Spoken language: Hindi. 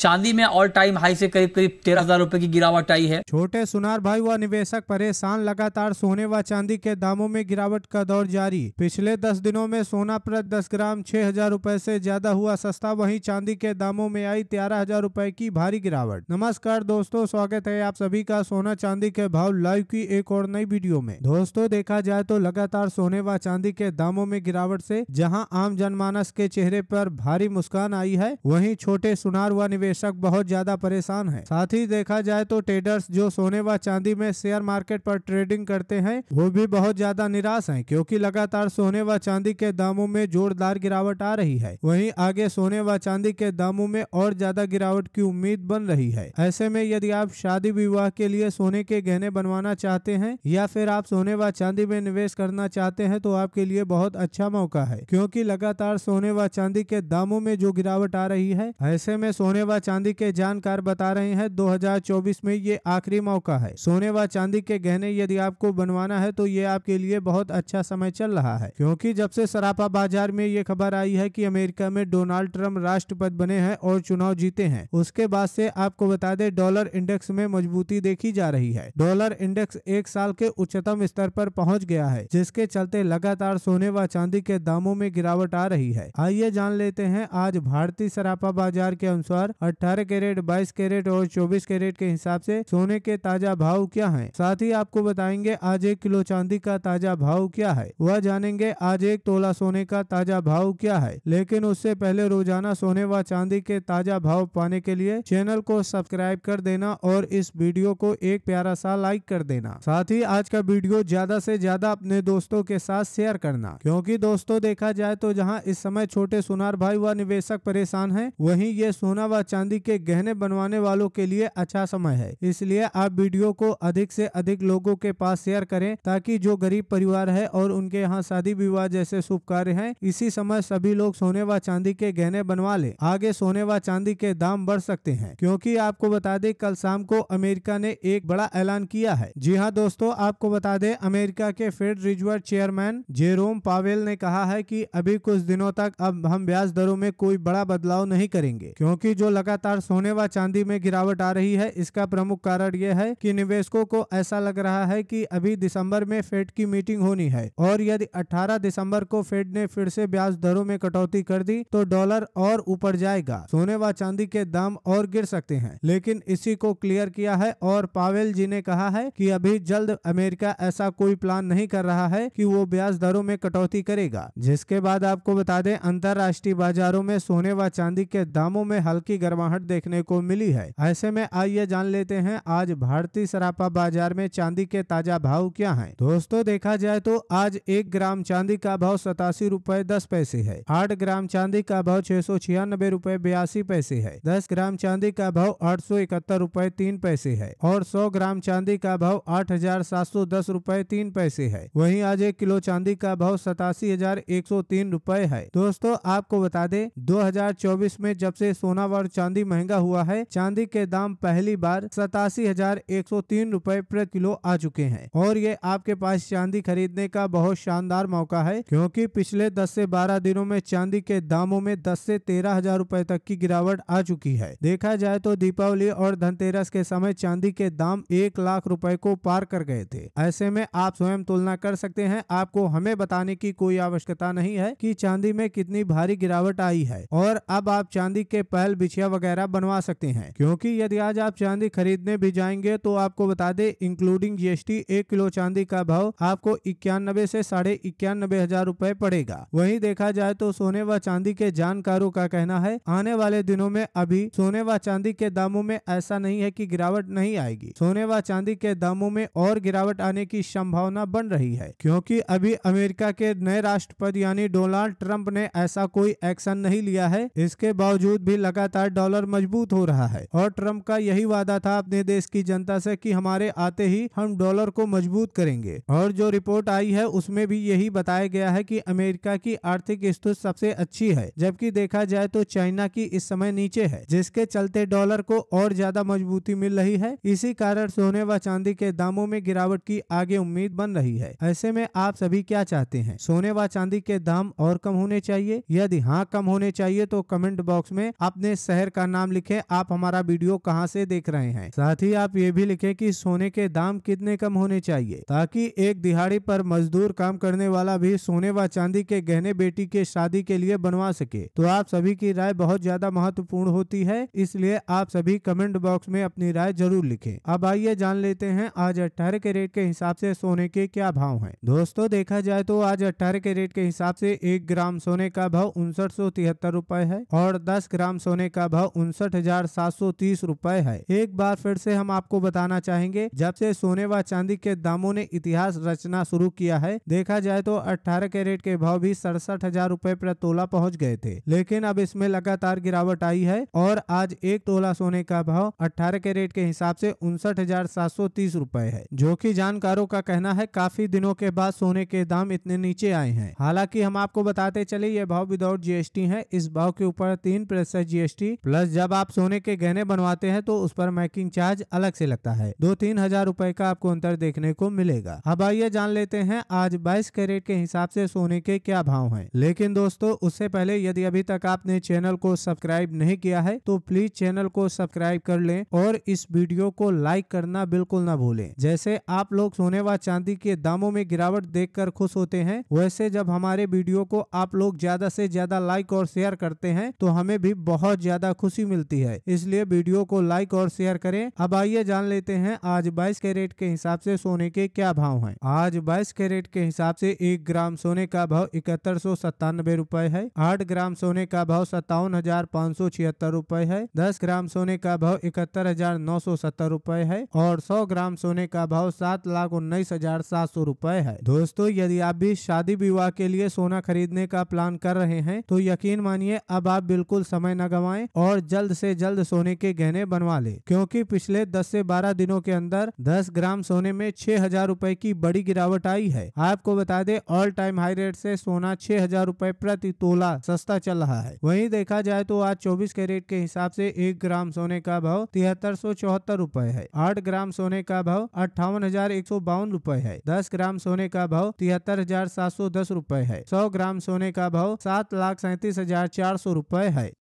चांदी में ऑल टाइम हाई से करीब करीब तेरह हजार रूपए की गिरावट आई है छोटे सुनार भाई व निवेशक परेशान लगातार सोने व चांदी के दामों में गिरावट का दौर जारी पिछले दस दिनों में सोना प्रति दस ग्राम छह हजार रूपए ऐसी ज्यादा हुआ सस्ता वहीं चांदी के दामों में आई तेरह हजार रूपए की भारी गिरावट नमस्कार दोस्तों स्वागत है आप सभी का सोना चांदी के भाव लाइव की एक और नई वीडियो में दोस्तों देखा जाए तो लगातार सोने व चांदी के दामों में गिरावट ऐसी जहाँ आम जनमानस के चेहरे आरोप भारी मुस्कान आई है वही छोटे सुनार व निवेशक बहुत ज्यादा परेशान है साथ ही देखा जाए तो ट्रेडर्स जो सोने व चांदी में शेयर मार्केट पर ट्रेडिंग करते हैं वो भी बहुत ज्यादा निराश है क्यूँकी लगातार सोने व चांदी के दामों में जोरदार गिरावट आ रही है वही आगे सोने व चांदी के दामों में और ज्यादा गिरावट की उम्मीद बन रही है ऐसे में यदि आप शादी विवाह के लिए सोने के गहने बनवाना चाहते हैं या फिर आप सोने व चांदी में निवेश करना चाहते हैं तो आपके लिए बहुत अच्छा मौका है क्योंकि लगातार सोने व चांदी के दामों में जो गिरावट आ रही है ऐसे में सोने व व चांदी के जानकार बता रहे हैं 2024 में ये आखिरी मौका है सोने व चांदी के गहने यदि आपको बनवाना है तो ये आपके लिए बहुत अच्छा समय चल रहा है क्योंकि जब से सरापा बाजार में ये खबर आई है कि अमेरिका में डोनाल्ड ट्रम्प राष्ट्रपति बने हैं और चुनाव जीते हैं उसके बाद से आपको बता दे डॉलर इंडेक्स में मजबूती देखी जा रही है डॉलर इंडेक्स एक साल के उच्चतम स्तर पर पहुंच गया है जिसके चलते लगातार सोने व चांदी के दामों में गिरावट आ रही है आइए जान लेते हैं आज भारतीय सरापा बाजार के अनुसार अट्ठारह कैरेट बाईस कैरेट और चौबीस कैरेट के हिसाब से सोने के ताजा भाव क्या है साथ ही आपको बताएंगे आज एक किलो चांदी का ताजा भाव क्या है वह जानेंगे आज एक तोला सोने का ताजा भाव क्या है लेकिन उससे पहले रोजाना सोने व चांदी के ताजा भाव पाने के लिए चैनल को सब्सक्राइब कर देना और इस वीडियो को एक प्यारा सा लाइक कर देना साथ ही आज का वीडियो ज्यादा से ज्यादा अपने दोस्तों के साथ शेयर करना क्योंकि दोस्तों देखा जाए तो जहाँ इस समय छोटे सुनार भाई व निवेशक परेशान है वही ये सोना व चांदी के गहने बनवाने वालों के लिए अच्छा समय है इसलिए आप वीडियो को अधिक से अधिक लोगों के पास शेयर करें ताकि जो गरीब परिवार है और उनके यहाँ शादी विवाह जैसे शुभ कार्य है इसी समय सभी लोग सोने व चांदी के गहने बनवा ले आगे सोने व चांदी के दाम बढ़ सकते हैं क्योंकि आपको बता दें कल शाम को अमेरिका ने एक बड़ा ऐलान किया है जी हाँ दोस्तों आपको बता दें अमेरिका के Fed Reserve chairman Jerome Powell ने कहा है कि अभी कुछ दिनों तक अब हम ब्याज दरों में कोई बड़ा बदलाव नहीं करेंगे क्योंकि जो लगातार सोने व चांदी में गिरावट आ रही है इसका प्रमुख कारण यह है कि निवेशकों को ऐसा लग रहा है कि अभी दिसंबर में फेड की मीटिंग होनी है और यदि 18 दिसंबर को फेड ने फिर से ब्याज दरों में कटौती कर दी तो डॉलर और ऊपर जाएगा सोने व चांदी के दाम और गिर सकते हैं लेकिन इसी को क्लियर किया है और पावेल जी ने कहा है की अभी जल्द अमेरिका ऐसा कोई प्लान नहीं कर रहा है की वो ब्याज दरों में कटौती करेगा जिसके बाद आपको बता दें अंतर्राष्ट्रीय बाजारों में सोने व चांदी के दामों में हल्की गर्माहट देखने को मिली है ऐसे में आइए जान लेते हैं आज भारतीय सरापा बाजार में चांदी के ताजा भाव क्या है दोस्तों देखा जाए तो आज एक ग्राम चांदी का भाव सतासी रूपए दस पैसे है आठ ग्राम चांदी का भाव छह सौ छियानबे रूपए बयासी पैसे है दस ग्राम चांदी का भाव आठ सौ इकहत्तर रूपए तीन पैसे है और सौ ग्राम चांदी का भाव आठ हजार सात सौ दस रूपए तीन पैसे है वही आज एक किलो चांदी का भाव सतासी हजार एक सौ तीन रूपए है दोस्तों आपको बता दे दो हजार चौबीस में जब से सोना वर्ष चांदी महंगा हुआ है चांदी के दाम पहली बार सतासी हजार एक सौ तीन रूपए प्रति किलो आ चुके हैं और ये आपके पास चांदी खरीदने का बहुत शानदार मौका है क्योंकि पिछले 10 से 12 दिनों में चांदी के दामों में 10 से तेरह हजार रूपए तक की गिरावट आ चुकी है देखा जाए तो दीपावली और धनतेरस के समय चांदी के दाम एक लाख रूपए को पार कर गए थे ऐसे में आप स्वयं तुलना कर सकते हैं आपको हमें बताने की कोई आवश्यकता नहीं है की चांदी में कितनी भारी गिरावट आई है और अब आप चांदी के पहल बिछिया वगैरह बनवा सकते हैं क्योंकि यदि आज आप चांदी खरीदने भी जाएंगे तो आपको बता दे इंक्लूडिंग जीएसटी एक किलो चांदी का भाव आपको इक्यानबे से साढ़े इक्यानबे हजार रूपए पड़ेगा वही देखा जाए तो सोने व चांदी के जानकारों का कहना है आने वाले दिनों में अभी सोने व चांदी के दामों में ऐसा नहीं है की गिरावट नहीं आएगी सोने व चांदी के दामों में और गिरावट आने की संभावना बन रही है क्योंकि अभी अमेरिका के नए राष्ट्रपति यानी डोनाल्ड ट्रंप ने ऐसा कोई एक्शन नहीं लिया है इसके बावजूद भी लगातार डॉलर मजबूत हो रहा है और ट्रंप का यही वादा था अपने देश की जनता से कि हमारे आते ही हम डॉलर को मजबूत करेंगे और जो रिपोर्ट आई है उसमें भी यही बताया गया है कि अमेरिका की आर्थिक स्थिति सबसे अच्छी है जबकि देखा जाए तो चाइना की इस समय नीचे है जिसके चलते डॉलर को और ज्यादा मजबूती मिल रही है इसी कारण सोने व चांदी के दामों में गिरावट की आगे उम्मीद बन रही है ऐसे में आप सभी क्या चाहते हैं सोने व चांदी के दाम और कम होने चाहिए यदि हाँ कम होने चाहिए तो कमेंट बॉक्स में अपने शहर शहर का नाम लिखें आप हमारा वीडियो कहां से देख रहे हैं साथ ही आप ये भी लिखें कि सोने के दाम कितने कम होने चाहिए ताकि एक दिहाड़ी पर मजदूर काम करने वाला भी सोने व चांदी के गहने बेटी के शादी के लिए बनवा सके तो आप सभी की राय बहुत ज्यादा महत्वपूर्ण होती है इसलिए आप सभी कमेंट बॉक्स में अपनी राय जरूर लिखे अब आइए जान लेते हैं आज अट्ठारह के रेट के हिसाब ऐसी सोने के क्या भाव है दोस्तों देखा जाए तो आज अट्ठारह के रेट के हिसाब ऐसी एक ग्राम सोने का भाव उनसठ सौ तिहत्तर रूपए है और दस ग्राम सोने का भाव उनसठ हजार सात सौ तीस रूपए है एक बार फिर से हम आपको बताना चाहेंगे जब से सोने व चांदी के दामों ने इतिहास रचना शुरू किया है देखा जाए तो अठारह कैरेट के भाव भी सड़सठ हजार रूपए प्रति तोला पहुँच गए थे लेकिन अब इसमें लगातार गिरावट आई है और आज एक तोला सोने का भाव अठारह कैरेट के हिसाब से उनसठ हजार सात सौ तीस रूपए है जो की जानकारों का कहना है काफी दिनों के बाद सोने के दाम इतने नीचे आए हैं हालांकि हम आपको बताते चले ये भाव विदाउट जीएसटी है इस भाव के ऊपर तीन प्रतिशत जीएसटी प्लस जब आप सोने के गहने बनवाते हैं तो उस पर मैकिंग चार्ज अलग से लगता है दो तीन हजार रूपए का आपको अंतर देखने को मिलेगा अब आइए जान लेते हैं आज बाईस कैरेट के हिसाब से सोने के क्या भाव है लेकिन दोस्तों उससे पहले यदि अभी तक आपने चैनल को सब्सक्राइब नहीं किया है तो प्लीज चैनल को सब्सक्राइब कर ले और इस वीडियो को लाइक करना बिल्कुल न भूले जैसे आप लोग सोने व चांदी के दामों में गिरावट देख खुश होते हैं वैसे जब हमारे वीडियो को आप लोग ज्यादा ऐसी ज्यादा लाइक और शेयर करते हैं तो हमें भी बहुत ज्यादा ज्यादा खुशी मिलती है इसलिए वीडियो को लाइक और शेयर करें अब आइए जान लेते हैं आज 22 कैरेट के हिसाब से सोने के क्या भाव हैं आज 22 कैरेट के हिसाब से एक ग्राम सोने का भाव इकहत्तर सौ सत्तानबे रूपए है आठ ग्राम सोने का भाव सत्तावन हजार पाँच सौ छिहत्तर रूपए है दस ग्राम सोने का भाव इकहत्तर हजार नौ सौ सत्तर रूपए है और सौ ग्राम सोने का भाव सात लाख उन्नीस हजार सात सौ रूपए है दोस्तों यदि आप भी शादी विवाह के लिए सोना खरीदने का प्लान कर रहे हैं तो यकीन मानिए अब आप बिल्कुल समय न और और जल्द से जल्द सोने के गहने बनवा ले क्योंकि पिछले 10 से 12 दिनों के अंदर 10 ग्राम सोने में छह हजार रूपए की बड़ी गिरावट आई है आपको बता दे ऑल टाइम हाई रेट से सोना छह हजार रूपए प्रति तोला सस्ता चल रहा है वहीं देखा जाए तो आज चौबीस रेट के हिसाब से एक ग्राम सोने का भाव तिहत्तर सौ चौहत्तर रूपए है आठ ग्राम सोने का भाव अट्ठावन हजार एक सौ बावन रूपए है दस ग्राम सोने का भाव तिहत्तर हजार सात सौ दस रूपए है सौ ग्राम सोने का भाव सात लाख सैतीस हजार चार सौ रूपए है